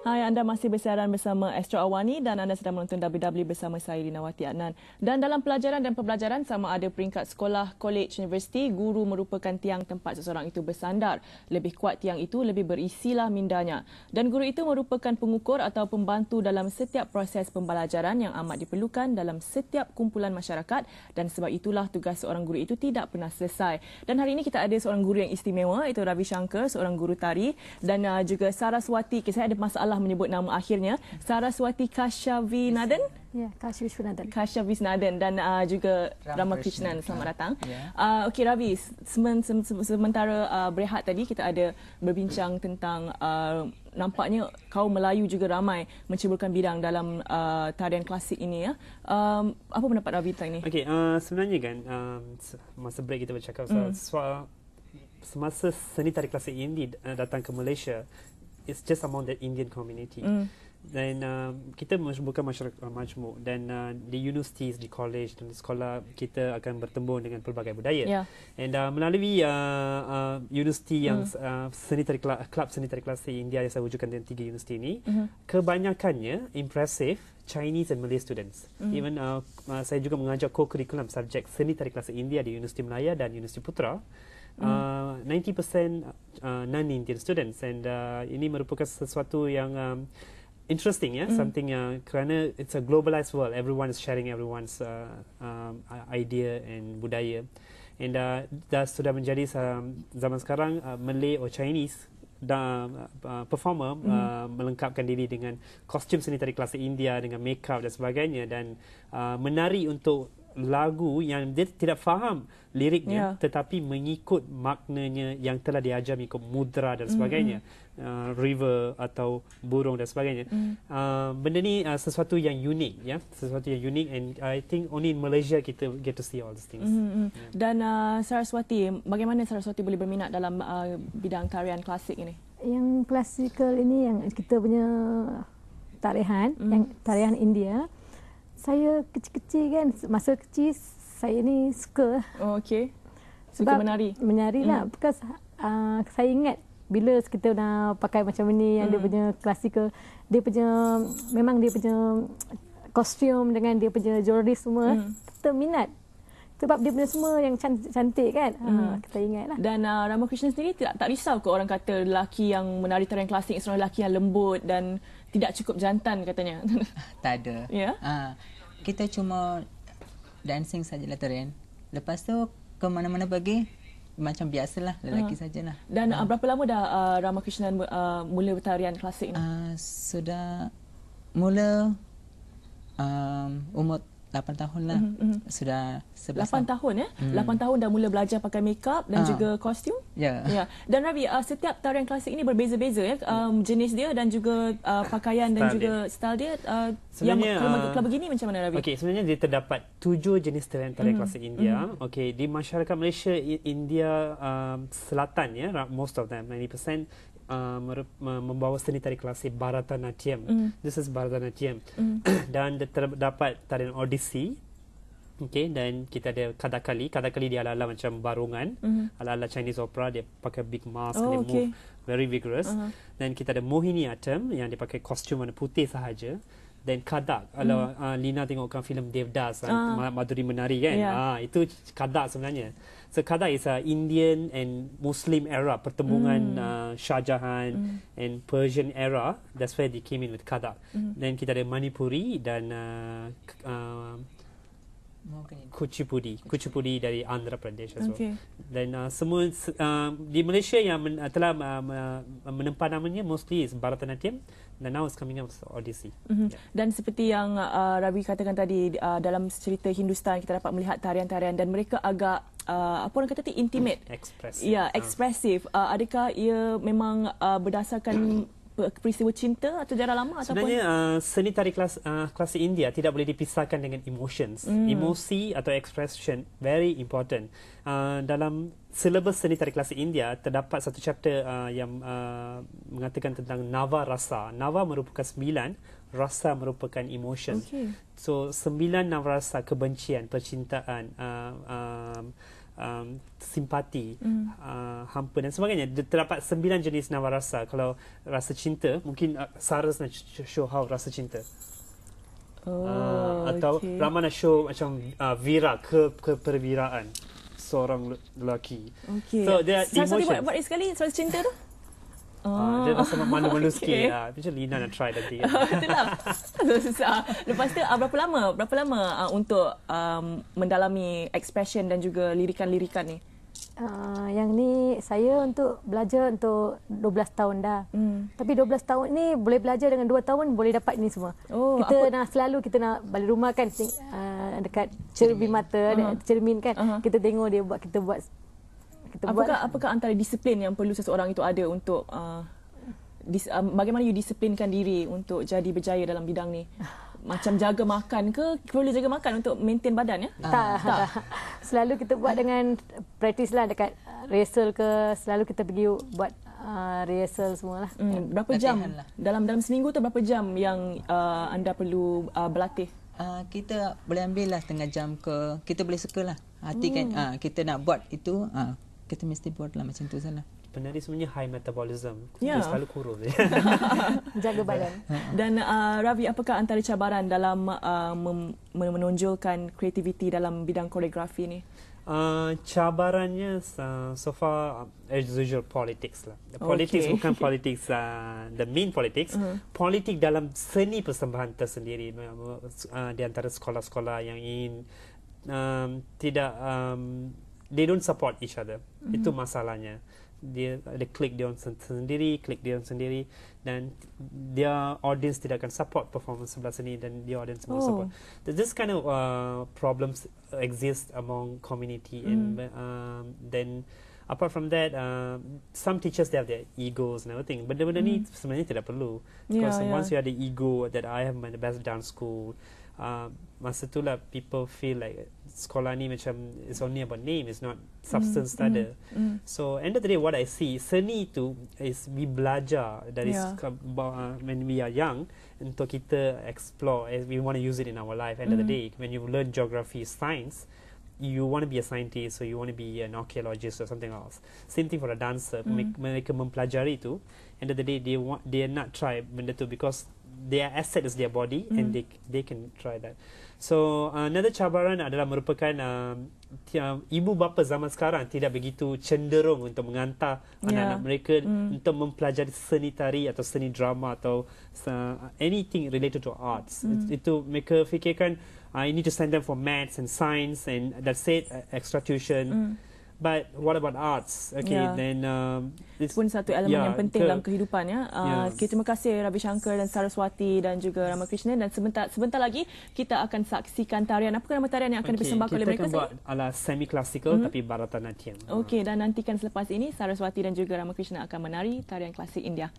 Hai, anda masih bersiaran bersama Astro Awani dan anda sedang menonton WW e bersama saya, Linawati Adnan. Dan dalam pelajaran dan pembelajaran, sama ada peringkat sekolah, kolej, universiti, guru merupakan tiang tempat seseorang itu bersandar. Lebih kuat tiang itu, lebih berisilah mindanya. Dan guru itu merupakan pengukur atau pembantu dalam setiap proses pembelajaran yang amat diperlukan dalam setiap kumpulan masyarakat. Dan sebab itulah tugas seorang guru itu tidak pernah selesai. Dan hari ini kita ada seorang guru yang istimewa, itu Ravi Shankar, seorang guru tari. Dan uh, juga Saraswati, saya ada masalah salah menyebut nama akhirnya Saraswati Kashavi Naden. Ya, Kasha Visnaden. Kasha Visnaden dan uh, juga Ramakrishnan selamat ya. datang. Yeah. Uh, Okey Ravi, semen, sem, sem, sementara uh, berehat tadi kita ada berbincang tentang uh, nampaknya kaum Melayu juga ramai menceburkan bidang dalam uh, tarian klasik ini ya. Um, apa pendapat Ravi tentang ini? Okey, uh, sebenarnya kan um, masa break kita bercakap mm. soal, soal semasa seni tarian klasik ini uh, datang ke Malaysia it's just among the Indian community. Mm. Then um, kita bukan masyarakat uh, majmuk. Then uh, the universities, the college dan sekolah kita akan bertemu dengan pelbagai budaya. Yeah. And uh, melalui uh, uh, universiti mm. yang uh, seni terkelas, club seni kelas di India yang saya wujudkan dengan tiga universiti ini, mm-hmm. kebanyakannya impressive Chinese and Malay students. Mm. Even uh, uh, saya juga mengajar co-curriculum subjek seni kelas di India di Universiti Malaya dan Universiti Putra mm. uh, 90% uh, non-Indian students and uh, ini merupakan sesuatu yang um, interesting ya, yeah? mm. something uh, kerana it's a globalized world, everyone is sharing everyone's uh, um, idea and budaya and uh, dah sudah menjadi um, zaman sekarang uh, Malay or Chinese da uh, performer mm. uh, melengkapkan diri dengan kostum seni tari klasik India dengan makeup dan sebagainya dan uh, menari untuk lagu yang dia tidak faham liriknya yeah. tetapi mengikut maknanya yang telah diajar mengikut mudra dan mm-hmm. sebagainya mm-hmm. uh, river atau burung dan sebagainya mm. uh, benda ni uh, sesuatu yang unik ya yeah? sesuatu yang unik and i think only in malaysia kita get to see all these things mm-hmm. yeah. dan uh, saraswati bagaimana saraswati boleh berminat dalam uh, bidang tarian klasik ini yang klasikal ini yang kita punya tarian mm. yang tarian india saya kecil-kecil kan masa kecil saya ni suka oh okey suka sebab menari menari lah mm. because uh, saya ingat bila kita nak pakai macam ni yang mm. dia hmm. punya klasikal dia punya memang dia punya kostum dengan dia punya jewelry semua mm. tetap minat sebab dia punya semua yang cantik-cantik kan. Ah, hmm. Ha, kita ingat lah. Dan uh, ah, Ramakrishna sendiri tak, tak risau ke orang kata lelaki yang menari tarian klasik seorang lelaki yang lembut dan tidak cukup jantan katanya. tak ada. Yeah? Ha, kita cuma dancing sajalah Terian. Lepas tu ke mana-mana pergi macam biasalah lelaki saja ha. sajalah. Dan ha. Uh, berapa lama dah uh, Ramakrishna uh, mula bertarian klasik ni? Uh, sudah mula um, umur 8 tahun lah. Mm-hmm. Sudah 11 tahun. 8 tahun eh? Mm. 8 tahun dah mula belajar pakai makeup dan uh. juga kostum. Ya. Yeah. Yeah. Dan Ravi, uh, setiap tarian klasik ini berbeza-beza ya? Hmm. Um, jenis dia dan juga uh, pakaian style dan juga style dia. Uh, yang kalau, uh, kalau begini macam mana Ravi? Okay, sebenarnya dia terdapat 7 jenis tarian, tarian mm. klasik India. Mm. Okay, di masyarakat Malaysia, India um, selatan ya, yeah, most of them, 90%. Uh, membawa seni tari klasik Bharatanatyam. Mm. This is Bharatanatyam. Mm. dan terdapat tarian Odyssey. Okay, dan kita ada kadakali. Kadakali dia ala-ala macam barungan. Mm-hmm. Chinese opera. Dia pakai big mask. Oh, dia okay. move very vigorous. Uh-huh. Dan kita ada Mohini Atom yang dia pakai kostum warna putih sahaja dan kadak mm. kalau uh, Lina tengokkan filem Devdas uh. Kan, ah. Madhuri menari kan yeah. Ya. uh, itu kadak sebenarnya so kadak is a Indian and Muslim era pertemuan mm. uh, ah, Shah Jahan mm. and Persian era that's where they came in with kadak mm. then kita ada Manipuri dan uh, uh, Kuchipudi. Kuchipudi dari Andhra Pradesh Okay. Dan uh, semua uh, di Malaysia yang men, uh, telah uh, uh menempa namanya mostly is Bharatanatyam. Dan now is coming up with Odyssey. Mm-hmm. Yeah. Dan seperti yang uh, Ravi katakan tadi, uh, dalam cerita Hindustan kita dapat melihat tarian-tarian dan mereka agak Uh, apa orang kata tu intimate expressive ya yeah, expressive Uh, adakah ia memang uh, berdasarkan peristiwa cinta atau darah lama sebenarnya uh, seni tari kelas uh, klasi India tidak boleh dipisahkan dengan emotions mm. emosi atau expression very important uh, dalam syllabus seni tari kelas India terdapat satu chapter uh, yang uh, mengatakan tentang nava rasa nava merupakan sembilan rasa merupakan emotions. okay. so sembilan nava rasa kebencian percintaan uh, uh, um, simpati, mm. uh, hampa dan sebagainya. Terdapat sembilan jenis nawarasa. Kalau rasa cinta, mungkin uh, Sarah nak show how rasa cinta. Oh, uh, atau okay. nak show macam uh, Vira, ke, keperviraan seorang lelaki. Okay. So, dia emotion. Sorry, what, what is sekali? Rasa cinta tu? Oh. Uh, dia rasa malu-malu okay. sikit lah. Tapi macam Lina nak try nanti. Itulah. Ah, Susah. Lepas itu, berapa lama berapa lama untuk um, mendalami expression dan juga lirikan-lirikan ni? Uh, yang ni, saya untuk belajar untuk 12 tahun dah. Mm. Tapi 12 tahun ni, boleh belajar dengan 2 tahun, boleh dapat ni semua. Oh, kita apa? nak selalu, kita nak balik rumah kan, uh, dekat cermin, cermin mata, uh-huh. cermin kan. Uh-huh. Kita tengok dia buat, kita buat kita apakah, buat. Apakah antara disiplin yang perlu seseorang itu ada untuk uh, dis, uh, bagaimana you disiplinkan diri untuk jadi berjaya dalam bidang ni? Macam jaga makan ke? Perlu jaga makan untuk maintain badan ya? Uh. Tak. tak. selalu kita buat dengan practice lah dekat rehearsal ke selalu kita pergi buat Uh, rehearsal lah Hmm, berapa Latihan jam? Lah. Dalam dalam seminggu tu berapa jam yang uh, anda perlu uh, berlatih? Uh, kita boleh ambil lah tengah jam ke. Kita boleh suka lah. Hati ah, hmm. kan, uh, kita nak buat itu. Uh, kita mesti lah macam tu sana. Penari sebenarnya high metabolism. Yeah. Dia ya. selalu kurus. Jaga badan. Ha. Dan uh, Ravi, apakah antara cabaran dalam uh, menonjolkan kreativiti dalam bidang koreografi ni? Uh, cabarannya uh, so far uh, as usual politics lah. The politics okay. bukan politics uh, the main politics. Uh-huh. Politik dalam seni persembahan tersendiri uh, uh, di antara sekolah-sekolah yang ingin um, tidak um, they don't support each other hmm itu mhm. masalahnya dia ada klik dia sendiri klik dia sendiri dan dia audience tidak akan support performance sebelah sini dan dia audience tidak oh. support so this kind of uh, problems exist among community mm. and um, then apart from that uh, some teachers they have their egos and everything but benda mm. ni sebenarnya tidak perlu because yeah. once you have the ego that I have my best dance school uh, masa tu lah people feel like sekolah ni macam it's only about name it's not mm, substance mm, tak mm, so end of the day what I see seni tu is we belajar that is yeah. Uh, when we are young untuk kita explore eh, we want to use it in our life end mm. of the mm. day when you learn geography science you want to be a scientist or you want to be an archaeologist or something else. Same thing for a dancer. Mm. Mereka mempelajari too. End of the day, they want they are not try benda tu because their asset is their body mm. and they they can try that. So another cabaran adalah merupakan um, um ibu bapa zaman sekarang tidak begitu cenderung untuk mengantar yeah. anak-anak mereka mm. untuk mempelajari seni tari atau seni drama atau uh, anything related to arts. Mm. It, itu mereka fikirkan I need to send them for maths and science and that's it, e- extra tuition. Mm. But what about arts? Okay, yeah. then um, it's, pun satu elemen yeah, yang penting ke, dalam kehidupan ya. Uh, ah, yeah. okay, terima kasih Ravi Shankar dan Saraswati dan juga Ramakrishna dan sebentar sebentar lagi kita akan saksikan tarian apa nama tarian yang akan okay, dipersembahkan oleh mereka? Kita akan buat ala semi klasikal mm-hmm. tapi Bharatanatyam. Okey dan nantikan selepas ini Saraswati dan juga Ramakrishna akan menari tarian klasik India.